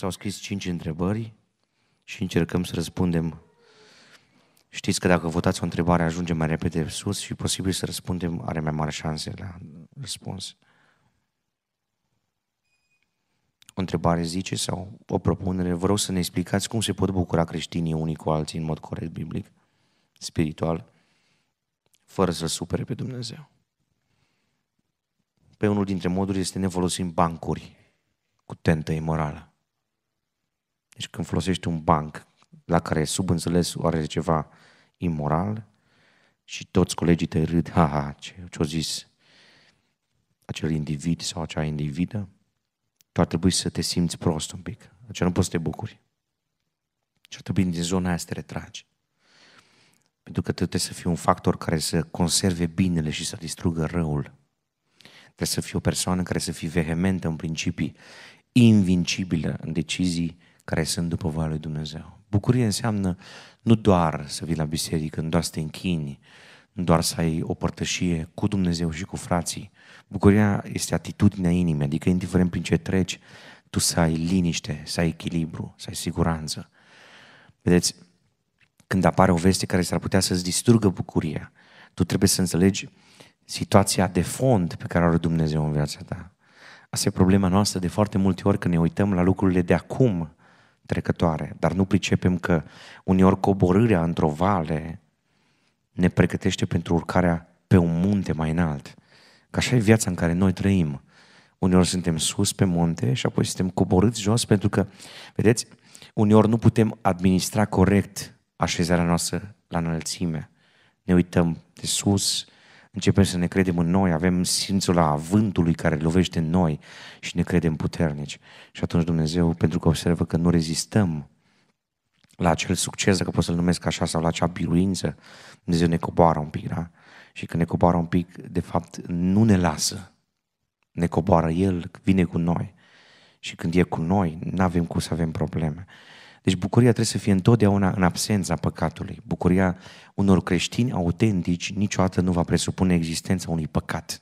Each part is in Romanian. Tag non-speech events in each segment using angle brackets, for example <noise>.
S-au scris cinci întrebări și încercăm să răspundem. Știți că dacă votați o întrebare, ajungem mai repede sus și posibil să răspundem, are mai mari șanse la răspuns. O întrebare zice sau o propunere, Vreau să ne explicați cum se pot bucura creștinii unii cu alții în mod corect biblic, spiritual, fără să supere pe Dumnezeu. Pe unul dintre moduri este ne folosim bancuri cu tentă imorală. Deci când folosești un banc la care subînțeles are ceva imoral și toți colegii te râd, ha, ha, ce, ce-o zis acel individ sau acea individă, tu ar trebui să te simți prost un pic. Deci nu poți să te bucuri. Și ar trebui din zona aia să te retragi. Pentru că trebuie să fii un factor care să conserve binele și să distrugă răul. Trebuie să fii o persoană care să fie vehementă în principii, invincibilă în decizii care sunt după voia lui Dumnezeu. Bucurie înseamnă nu doar să vii la biserică, nu doar să te închini, nu doar să ai o părtășie cu Dumnezeu și cu frații. Bucuria este atitudinea inimii, adică indiferent prin ce treci, tu să ai liniște, să ai echilibru, să ai siguranță. Vedeți, când apare o veste care s-ar putea să-ți distrugă bucuria, tu trebuie să înțelegi situația de fond pe care o are Dumnezeu în viața ta. Asta e problema noastră de foarte multe ori când ne uităm la lucrurile de acum trecătoare, dar nu pricepem că uneori coborârea într-o vale ne pregătește pentru urcarea pe un munte mai înalt. Că așa e viața în care noi trăim. Uneori suntem sus pe munte și apoi suntem coborâți jos pentru că, vedeți, uneori nu putem administra corect așezarea noastră la înălțime. Ne uităm de sus, Începem să ne credem în noi, avem simțul la vântului care lovește în noi și ne credem puternici. Și atunci Dumnezeu, pentru că observă că nu rezistăm la acel succes, dacă pot să-l numesc așa, sau la acea biruință, Dumnezeu ne coboară un pic, da? Și când ne coboară un pic, de fapt, nu ne lasă. Ne coboară El, vine cu noi. Și când e cu noi, nu avem cum să avem probleme. Deci bucuria trebuie să fie întotdeauna în absența păcatului. Bucuria unor creștini autentici niciodată nu va presupune existența unui păcat.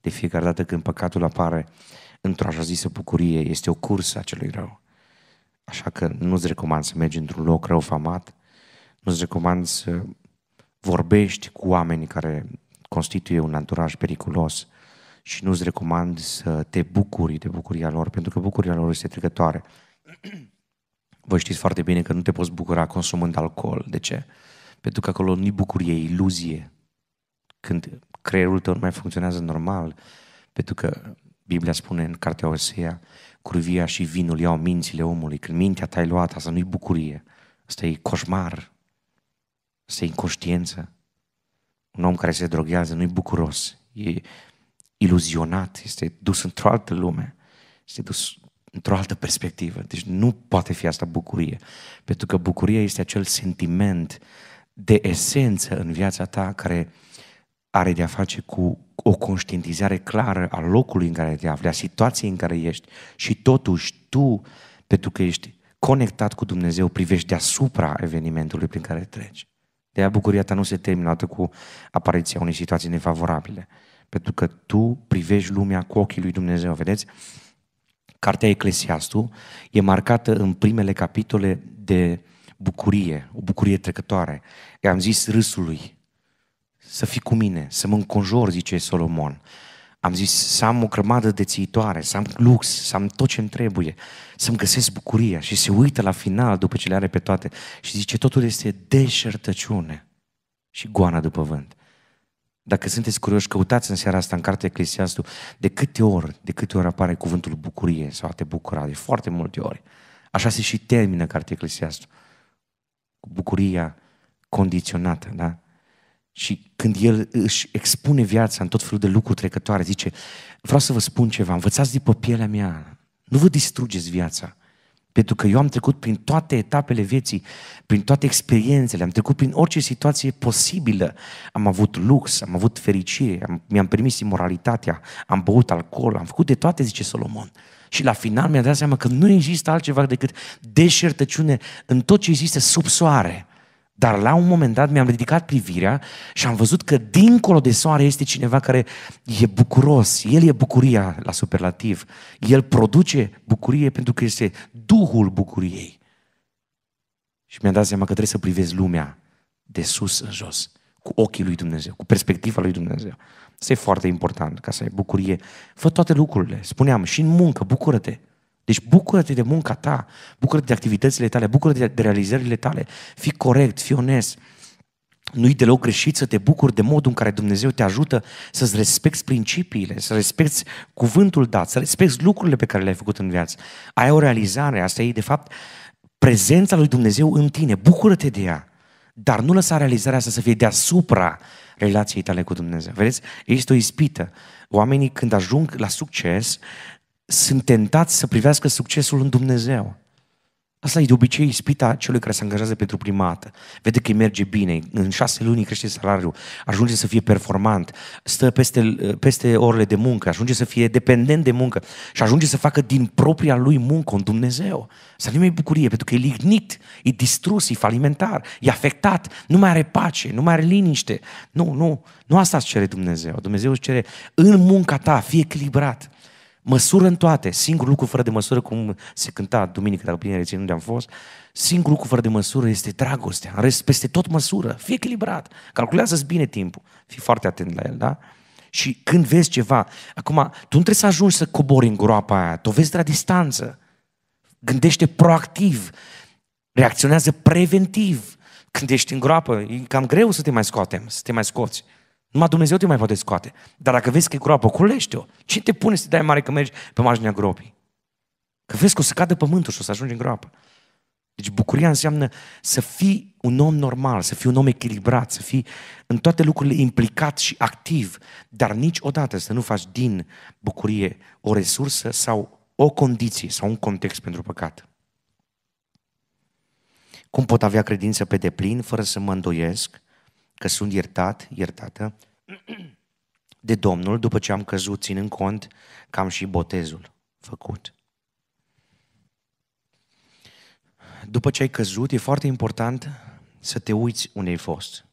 De fiecare dată când păcatul apare într-o așa zisă bucurie, este o cursă a celui rău. Așa că nu-ți recomand să mergi într-un loc rău famat, nu-ți recomand să vorbești cu oameni care constituie un anturaj periculos și nu-ți recomand să te bucuri de bucuria lor, pentru că bucuria lor este trecătoare. <clears throat> Vă știți foarte bine că nu te poți bucura consumând alcool. De ce? Pentru că acolo nu-i bucurie, e iluzie. Când creierul tău nu mai funcționează normal, pentru că Biblia spune în cartea Osea, curvia și vinul iau mințile omului. Când mintea ta e luată, asta nu-i bucurie. Asta e coșmar. Asta e inconștiență. Un om care se droghează nu-i bucuros. E iluzionat, este dus într-o altă lume. Este dus într-o altă perspectivă. Deci nu poate fi asta bucurie, pentru că bucuria este acel sentiment de esență în viața ta care are de-a face cu o conștientizare clară a locului în care te afli, a situației în care ești și totuși tu, pentru că ești conectat cu Dumnezeu, privești deasupra evenimentului prin care treci. De aia bucuria ta nu se termină cu apariția unei situații nefavorabile, pentru că tu privești lumea cu ochii lui Dumnezeu, vedeți? Cartea Eclesiastu, e marcată în primele capitole de bucurie, o bucurie trecătoare. I-am zis râsului, să fii cu mine, să mă înconjor, zice Solomon. Am zis să am o crămadă de țitoare, să am lux, să am tot ce-mi trebuie, să-mi găsesc bucuria. Și se uită la final, după ce le are pe toate, și zice, totul este deșertăciune și goana după vânt. Dacă sunteți curioși, căutați în seara asta în cartea Eclesiastul de câte ori, de câte ori apare cuvântul bucurie sau a te bucura, de foarte multe ori. Așa se și termină cartea Eclesiastul. Cu bucuria condiționată, da? Și când el își expune viața în tot felul de lucruri trecătoare, zice, vreau să vă spun ceva, învățați după pielea mea, nu vă distrugeți viața. Pentru că eu am trecut prin toate etapele vieții, prin toate experiențele, am trecut prin orice situație posibilă. Am avut lux, am avut fericire, am, mi-am permis imoralitatea, am băut alcool, am făcut de toate, zice Solomon. Și la final mi a dat seama că nu există altceva decât deșertăciune în tot ce există sub soare. Dar la un moment dat mi-am ridicat privirea și am văzut că dincolo de soare este cineva care e bucuros. El e bucuria la superlativ. El produce bucurie pentru că este Duhul bucuriei. Și mi-am dat seama că trebuie să privezi lumea de sus în jos, cu ochii lui Dumnezeu, cu perspectiva lui Dumnezeu. Asta e foarte important ca să ai bucurie. Fă toate lucrurile, spuneam, și în muncă, bucură-te. Deci bucură-te de munca ta, bucură-te de activitățile tale, bucură-te de realizările tale, fii corect, fii onest, nu-i deloc greșit să te bucuri de modul în care Dumnezeu te ajută să-ți respecti principiile, să respecti cuvântul dat, să respecti lucrurile pe care le-ai făcut în viață. Ai o realizare, asta e de fapt prezența lui Dumnezeu în tine, bucură-te de ea, dar nu lăsa realizarea asta să fie deasupra relației tale cu Dumnezeu. Vedeți? Este o ispită. Oamenii când ajung la succes, sunt tentați să privească succesul în Dumnezeu. Asta e de obicei ispita celui care se angajează pentru prima dată. Vede că îi merge bine, în șase luni crește salariul, ajunge să fie performant, stă peste, peste orele de muncă, ajunge să fie dependent de muncă și ajunge să facă din propria lui muncă un Dumnezeu. Să nu mai bucurie, pentru că e lignit, e distrus, e falimentar, e afectat, nu mai are pace, nu mai are liniște. Nu, nu, nu asta îți cere Dumnezeu. Dumnezeu îți cere în munca ta, fie echilibrat. Măsură în toate. Singurul lucru fără de măsură, cum se cânta duminică, dacă bine rețin unde am fost, singurul lucru fără de măsură este dragostea. În rest, peste tot măsură. Fii echilibrat. Calculează-ți bine timpul. Fii foarte atent la el, da? Și când vezi ceva, acum, tu nu trebuie să ajungi să cobori în groapa aia, tu vezi de la distanță. Gândește proactiv, reacționează preventiv. Când ești în groapă, e cam greu să te mai scoatem, să te mai scoți. Numai Dumnezeu te mai poate scoate. Dar dacă vezi că e groapă, culește-o. Cine te pune să te dai mare că mergi pe marginea gropii? Că vezi că o să cadă pământul și o să ajungi în groapă. Deci bucuria înseamnă să fii un om normal, să fii un om echilibrat, să fii în toate lucrurile implicat și activ, dar niciodată să nu faci din bucurie o resursă sau o condiție sau un context pentru păcat. Cum pot avea credință pe deplin fără să mă îndoiesc că sunt iertat, iertată <clears throat> de Domnul după ce am căzut, ținând cont că am și botezul făcut. După ce ai căzut, e foarte important să te uiți unde ai fost.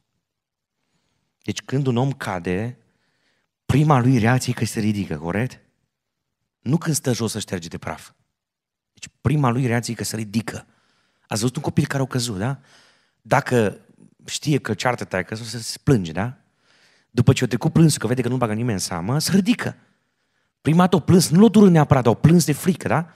Deci când un om cade, prima lui reacție e că se ridică, corect? Nu când stă jos să șterge de praf. Deci prima lui reacție e că se ridică. Ați văzut un copil care a căzut, da? Dacă știe că ceartă taie, că se plânge, da? După ce o trecut plânsul, că vede că nu bagă nimeni în seamă, se ridică. Prima dată o plâns, nu l-o dură neapărat, dar o plâns de frică, da?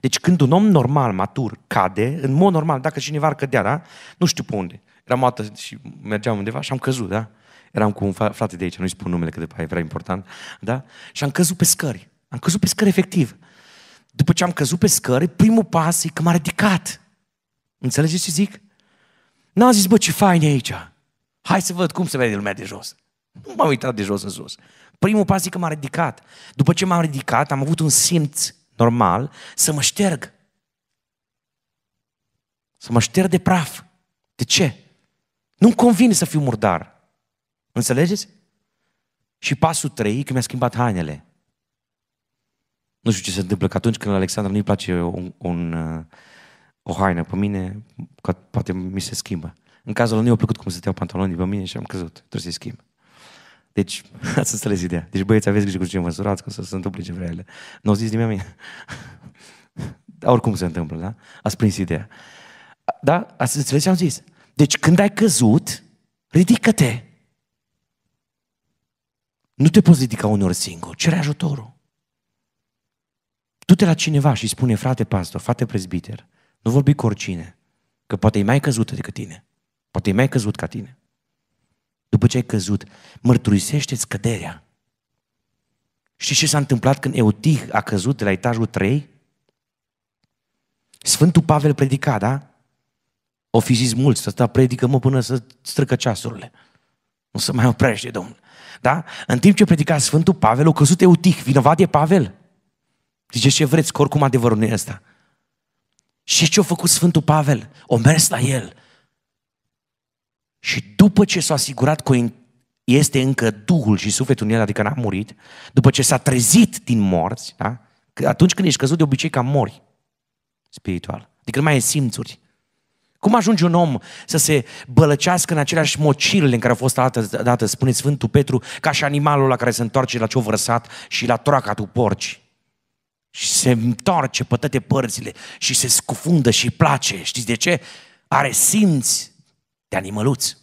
Deci când un om normal, matur, cade, în mod normal, dacă cineva ar cădea, da? Nu știu pe unde. Eram o și mergeam undeva și am căzut, da? Eram cu un frate de aici, nu-i spun numele, că de e prea important, da? Și am căzut pe scări. Am căzut pe scări efectiv. După ce am căzut pe scări, primul pas e că m-a ridicat. Înțelegeți ce zic? N-am zis, bă, ce fain e aici. Hai să văd cum se vede lumea de jos. Nu m-am uitat de jos în sus. Primul pas e că m-am ridicat. După ce m-am ridicat, am avut un simț normal să mă șterg. Să mă șterg de praf. De ce? Nu-mi convine să fiu murdar. Înțelegeți? Și pasul 3 că mi-a schimbat hainele. Nu știu ce se întâmplă, că atunci când Alexandru nu-i place un, un uh, o haină pe mine, că poate mi se schimbă. În cazul nu i-a plăcut cum stăteau pantalonii pe mine și am crezut, trebuie să-i schimb. Deci, ați <laughs> înțeles ideea. Deci, băieți, aveți grijă cu ce măsurați, că să se întâmple ce vrea ele. Nu au zis nimeni Oricum se întâmplă, da? Ați prins ideea. Da? Ați înțeles ce am zis? Deci, când ai căzut, ridică-te. Nu te poți ridica unor singur. Cere ajutorul. Du-te la cineva și spune, frate pastor, frate prezbiter, nu vorbi cu oricine, că poate e mai căzută decât tine. Poate e mai căzut ca tine. După ce ai căzut, mărturisește-ți căderea. Știi ce s-a întâmplat când Eutih a căzut de la etajul 3? Sfântul Pavel predica, da? O fi zis mulți, să stă predică mă până să străcă ceasurile. Nu se mai oprește, domnul. Da? În timp ce predica Sfântul Pavel, o căzut Eutih, vinovat e Pavel. Zice, ce vreți, că oricum adevărul nu e ăsta. Și ce a făcut Sfântul Pavel? O mers la el. Și după ce s-a asigurat că este încă Duhul și sufletul în el, adică n-a murit, după ce s-a trezit din morți, da? Că atunci când ești căzut de obicei ca mori spiritual. Adică nu mai ai simțuri. Cum ajunge un om să se bălăcească în aceleași mocirile în care a fost altă dată, spune Sfântul Petru, ca și animalul la care se întoarce la ce-o vărsat și la troaca tu porci? și se întoarce pe toate părțile și se scufundă și place. Știți de ce? Are simți de animăluți.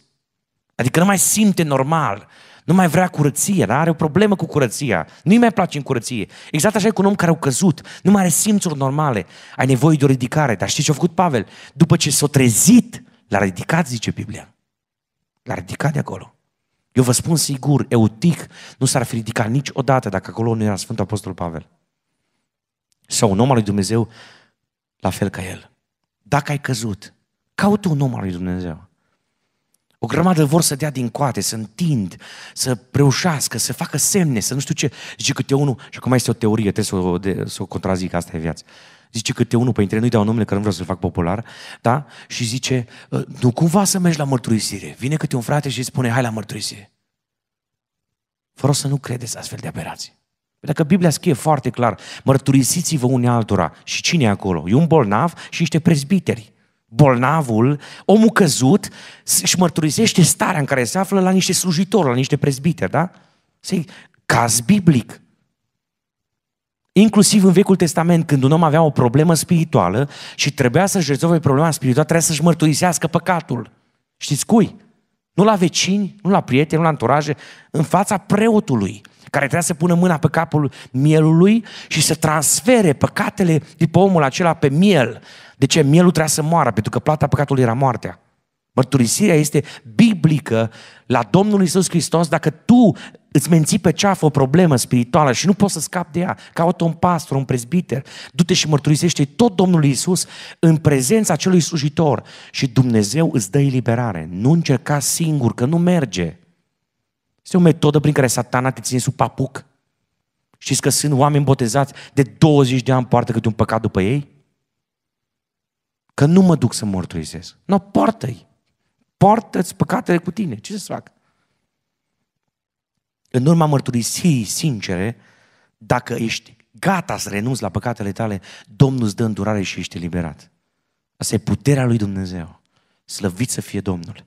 Adică nu mai simte normal, nu mai vrea curăție, dar are o problemă cu curăția. Nu-i mai place în curăție. Exact așa e cu un om care a căzut, nu mai are simțuri normale, ai nevoie de o ridicare. Dar știți ce a făcut Pavel? După ce s-a trezit, l-a ridicat, zice Biblia. L-a ridicat de acolo. Eu vă spun sigur, Eutic nu s-ar fi ridicat niciodată dacă acolo nu era Sfântul Apostol Pavel sau un om al lui Dumnezeu la fel ca el. Dacă ai căzut, caută un om al lui Dumnezeu. O grămadă vor să dea din coate, să întind, să preușească, să facă semne, să nu știu ce. Zice câte unul, și acum este o teorie, trebuie să o, de, să o contrazic, asta e viața. Zice câte unul, păi între noi dau numele că nu vreau să-l fac popular, da? Și zice, ă, nu cumva să mergi la mărturisire. Vine câte un frate și îi spune, hai la mărturisire. Vă rog să nu credeți astfel de aberații. Dacă Biblia scrie foarte clar, mărturisiți-vă unii altora. Și cine e acolo? E un bolnav și niște prezbiteri. Bolnavul, omul căzut, își mărturisește starea în care se află la niște slujitori, la niște prezbiteri, da? Se caz biblic. Inclusiv în Vechiul Testament, când un om avea o problemă spirituală și trebuia să-și rezolve problema spirituală, trebuia să-și mărturisească păcatul. Știți cui? Nu la vecini, nu la prieteni, nu la anturaje, în fața preotului care trebuia să pună mâna pe capul mielului și să transfere păcatele de pe omul acela pe miel. De ce? Mielul trebuia să moară, pentru că plata păcatului era moartea. Mărturisirea este biblică la Domnul Isus Hristos dacă tu îți menții pe ceafă o problemă spirituală și nu poți să scapi de ea. Caută un pastor, un prezbiter, du-te și mărturisește tot Domnul Isus în prezența acelui slujitor și Dumnezeu îți dă eliberare. Nu încerca singur, că nu merge. Este o metodă prin care satana te ține sub papuc. Știți că sunt oameni botezați de 20 de ani poartă câte un păcat după ei? Că nu mă duc să mărturisesc. Nu, no, poartă-i. Poartă-ți păcatele cu tine. Ce să fac? În urma mărturisii sincere, dacă ești gata să renunți la păcatele tale, Domnul îți dă îndurare și ești eliberat. Asta e puterea lui Dumnezeu. Slăvit să fie Domnul.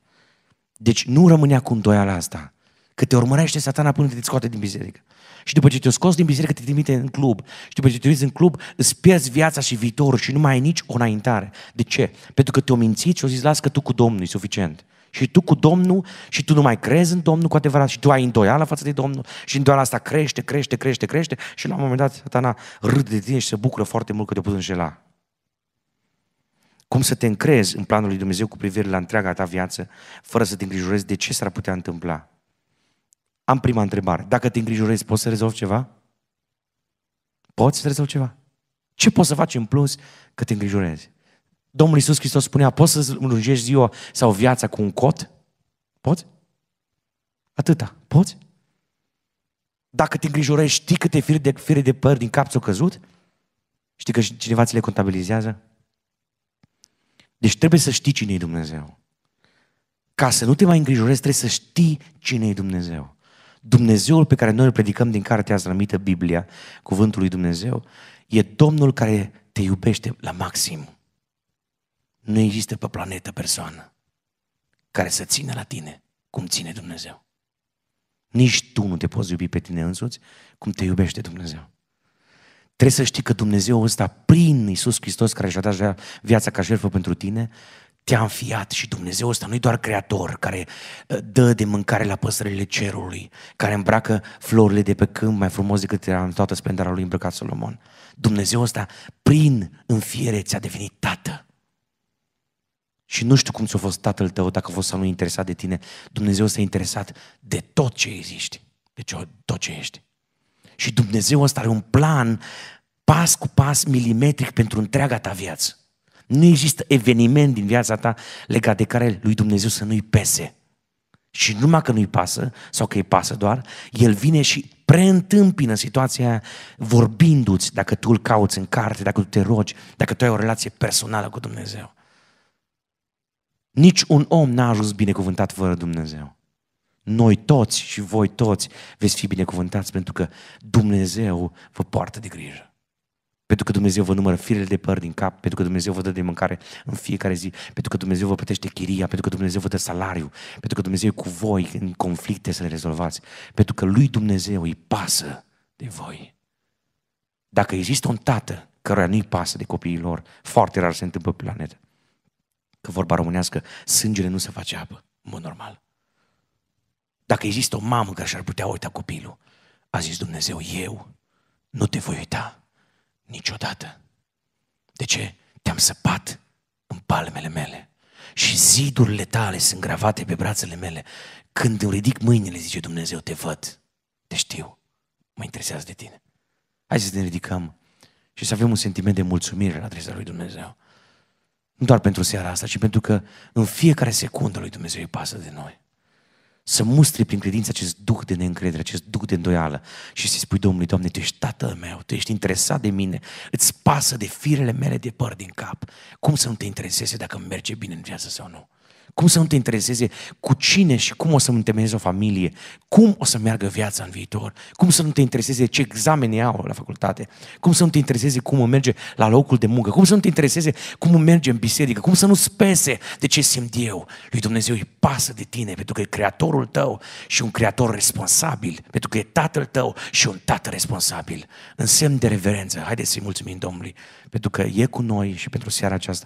Deci nu rămâne acum îndoiala asta. Că te urmărește satana până te scoate din biserică. Și după ce te-o scos din biserică, te trimite în club. Și după ce te uiți în club, îți pierzi viața și viitorul și nu mai ai nici o înaintare. De ce? Pentru că te-o mințit și o zis, las că tu cu Domnul e suficient. Și tu cu Domnul și tu nu mai crezi în Domnul cu adevărat și tu ai îndoială față de Domnul și îndoiala asta crește, crește, crește, crește și la un moment dat satana râde de tine și se bucură foarte mult că te-a pus înșela. Cum să te încrezi în planul lui Dumnezeu cu privire la întreaga ta viață fără să te îngrijorezi de ce s-ar putea întâmpla? Am prima întrebare. Dacă te îngrijorezi, poți să rezolvi ceva? Poți să rezolvi ceva? Ce poți să faci în plus că te îngrijorezi? Domnul Iisus Hristos spunea, poți să îngrijești ziua sau viața cu un cot? Poți? Atâta. Poți? Dacă te îngrijorezi, știi câte fire de, fire de păr din cap ți-au căzut? Știi că cineva ți le contabilizează? Deci trebuie să știi cine e Dumnezeu. Ca să nu te mai îngrijorezi, trebuie să știi cine e Dumnezeu. Dumnezeul pe care noi îl predicăm din cartea zrămită Biblia, cuvântul lui Dumnezeu, e Domnul care te iubește la maxim. Nu există pe planetă persoană care să țină la tine cum ține Dumnezeu. Nici tu nu te poți iubi pe tine însuți cum te iubește Dumnezeu. Trebuie să știi că Dumnezeu ăsta, prin Isus Hristos care și-a dat viața ca jertfă pentru tine, te-a înfiat și Dumnezeu ăsta nu-i doar creator care uh, dă de mâncare la păsările cerului, care îmbracă florile de pe câmp mai frumos decât era în toată splendarea lui îmbrăcat Solomon. Dumnezeu ăsta, prin înfiere, ți-a devenit tată. Și nu știu cum ți-a fost tatăl tău, dacă a fost sau nu interesat de tine. Dumnezeu s-a interesat de tot ce existi, de tot ce ești. Și Dumnezeu ăsta are un plan pas cu pas milimetric pentru întreaga ta viață. Nu există eveniment din viața ta legat de care lui Dumnezeu să nu-i pese. Și numai că nu-i pasă, sau că îi pasă doar, el vine și preîntâmpină situația aia vorbindu-ți, dacă tu îl cauți în carte, dacă tu te rogi, dacă tu ai o relație personală cu Dumnezeu. Nici un om n-a ajuns binecuvântat fără Dumnezeu. Noi toți și voi toți veți fi binecuvântați pentru că Dumnezeu vă poartă de grijă. Pentru că Dumnezeu vă numără firele de păr din cap, pentru că Dumnezeu vă dă de mâncare în fiecare zi, pentru că Dumnezeu vă plătește chiria, pentru că Dumnezeu vă dă salariu, pentru că Dumnezeu e cu voi în conflicte să le rezolvați, pentru că lui Dumnezeu îi pasă de voi. Dacă există un tată căruia nu-i pasă de copiii lor, foarte rar se întâmplă pe planetă. Că vorba românească, sângele nu se face apă, în mod normal. Dacă există o mamă care și-ar putea uita copilul, a zis Dumnezeu, eu nu te voi uita Niciodată. De ce? Te-am săpat în palmele mele și zidurile tale sunt gravate pe brațele mele. Când îmi ridic mâinile, zice Dumnezeu, te văd, te știu, mă interesează de tine. Hai să ne ridicăm și să avem un sentiment de mulțumire la adresa lui Dumnezeu. Nu doar pentru seara asta, ci pentru că în fiecare secundă lui Dumnezeu îi pasă de noi să mustri prin credință acest duh de neîncredere, acest duh de îndoială și să-i spui Domnului, Doamne, Tu ești tatăl meu, Tu ești interesat de mine, îți pasă de firele mele de păr din cap. Cum să nu te intereseze dacă merge bine în viață sau nu? Cum să nu te intereseze cu cine și cum o să-mi întemeieze o familie? Cum o să meargă viața în viitor? Cum să nu te intereseze ce examene au la facultate? Cum să nu te intereseze cum o merge la locul de muncă? Cum să nu te intereseze cum o merge în biserică? Cum să nu spese de ce simt eu? Lui Dumnezeu îi pasă de tine pentru că e creatorul tău și un creator responsabil, pentru că e tatăl tău și un tată responsabil. În semn de reverență, haideți să-i mulțumim Domnului pentru că e cu noi și pentru seara aceasta